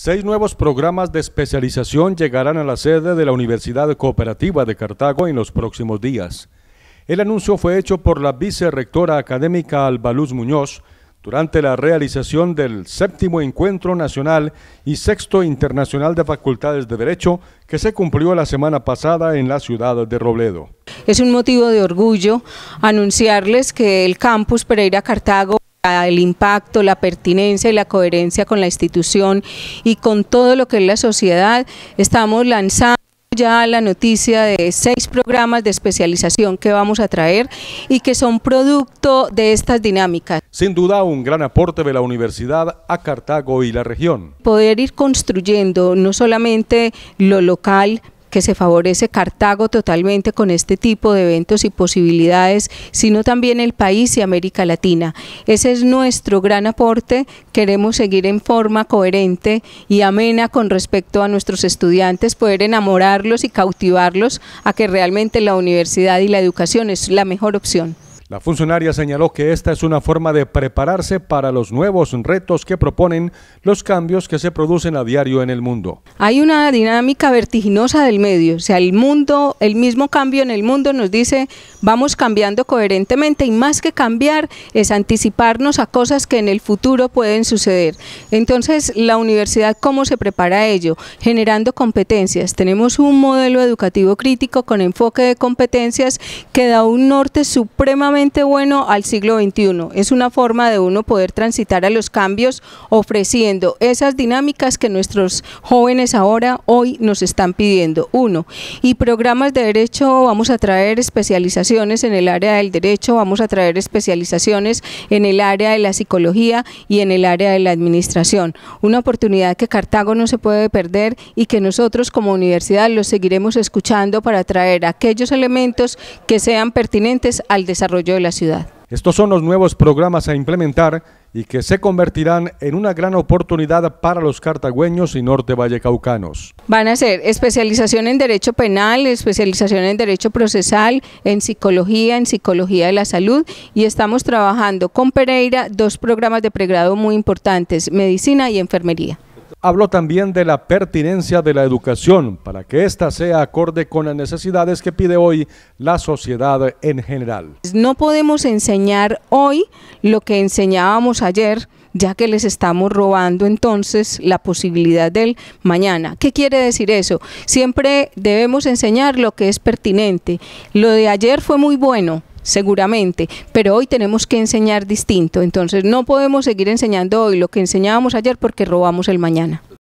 Seis nuevos programas de especialización llegarán a la sede de la Universidad Cooperativa de Cartago en los próximos días. El anuncio fue hecho por la vicerrectora académica Albaluz Muñoz durante la realización del séptimo encuentro nacional y sexto internacional de facultades de Derecho que se cumplió la semana pasada en la ciudad de Robledo. Es un motivo de orgullo anunciarles que el campus Pereira Cartago el impacto, la pertinencia y la coherencia con la institución y con todo lo que es la sociedad, estamos lanzando ya la noticia de seis programas de especialización que vamos a traer y que son producto de estas dinámicas. Sin duda un gran aporte de la universidad a Cartago y la región. Poder ir construyendo no solamente lo local, que se favorece Cartago totalmente con este tipo de eventos y posibilidades, sino también el país y América Latina. Ese es nuestro gran aporte. Queremos seguir en forma coherente y amena con respecto a nuestros estudiantes, poder enamorarlos y cautivarlos a que realmente la universidad y la educación es la mejor opción. La funcionaria señaló que esta es una forma de prepararse para los nuevos retos que proponen los cambios que se producen a diario en el mundo. Hay una dinámica vertiginosa del medio, o sea, el mundo, el mismo cambio en el mundo nos dice, vamos cambiando coherentemente y más que cambiar es anticiparnos a cosas que en el futuro pueden suceder. Entonces, la universidad cómo se prepara a ello? Generando competencias. Tenemos un modelo educativo crítico con enfoque de competencias que da un norte supremamente bueno al siglo XXI. Es una forma de uno poder transitar a los cambios ofreciendo esas dinámicas que nuestros jóvenes ahora, hoy, nos están pidiendo. Uno, y programas de derecho, vamos a traer especializaciones en el área del derecho, vamos a traer especializaciones en el área de la psicología y en el área de la administración. Una oportunidad que Cartago no se puede perder y que nosotros como universidad los seguiremos escuchando para traer aquellos elementos que sean pertinentes al desarrollo de la ciudad. Estos son los nuevos programas a implementar y que se convertirán en una gran oportunidad para los cartagüeños y norte vallecaucanos. Van a ser especialización en derecho penal, especialización en derecho procesal, en psicología, en psicología de la salud y estamos trabajando con Pereira dos programas de pregrado muy importantes, medicina y enfermería. Habló también de la pertinencia de la educación para que ésta sea acorde con las necesidades que pide hoy la sociedad en general. Pues no podemos enseñar hoy lo que enseñábamos ayer, ya que les estamos robando entonces la posibilidad del mañana. ¿Qué quiere decir eso? Siempre debemos enseñar lo que es pertinente. Lo de ayer fue muy bueno, seguramente, pero hoy tenemos que enseñar distinto, entonces no podemos seguir enseñando hoy lo que enseñábamos ayer porque robamos el mañana.